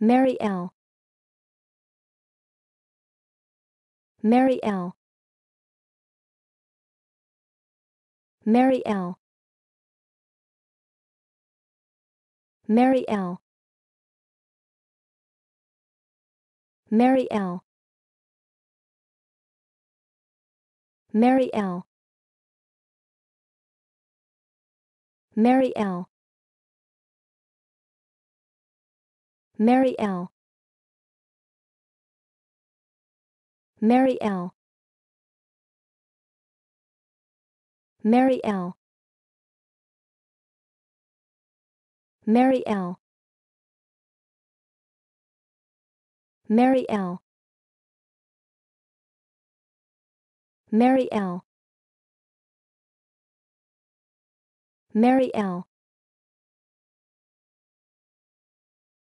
Mary L. Mary L. Mary L. Mary L. Mary L. Mary L. Mary L. Mary L. Mary L. Mary L. Mary L. Mary L. Mary L. Mary L.